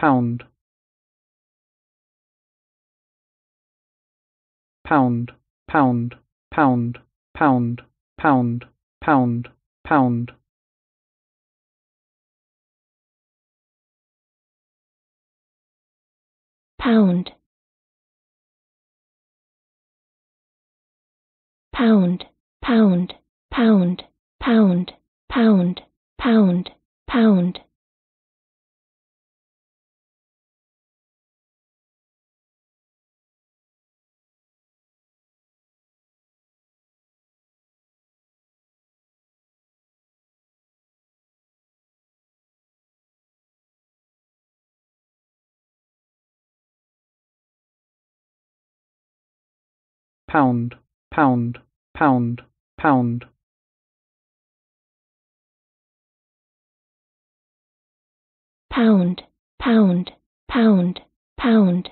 pound pound pound pound pound pound pound pound pound pound pound pound pound pound pound pound pound, pound, pound, pound. Pound, pound, pound, pound.